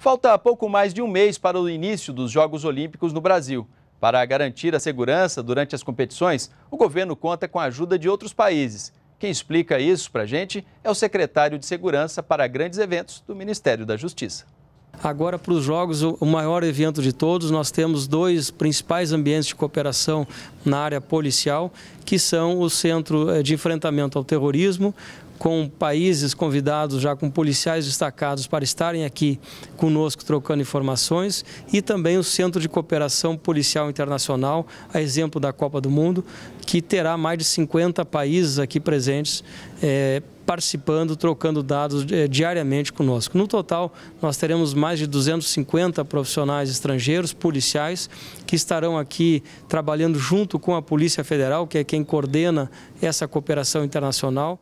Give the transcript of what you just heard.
Falta pouco mais de um mês para o início dos Jogos Olímpicos no Brasil. Para garantir a segurança durante as competições, o governo conta com a ajuda de outros países. Quem explica isso para a gente é o secretário de Segurança para Grandes Eventos do Ministério da Justiça. Agora, para os Jogos, o maior evento de todos, nós temos dois principais ambientes de cooperação na área policial, que são o Centro eh, de Enfrentamento ao Terrorismo, com países convidados, já com policiais destacados para estarem aqui conosco trocando informações, e também o Centro de Cooperação Policial Internacional, a exemplo da Copa do Mundo, que terá mais de 50 países aqui presentes. É, participando, trocando dados eh, diariamente conosco. No total, nós teremos mais de 250 profissionais estrangeiros, policiais, que estarão aqui trabalhando junto com a Polícia Federal, que é quem coordena essa cooperação internacional.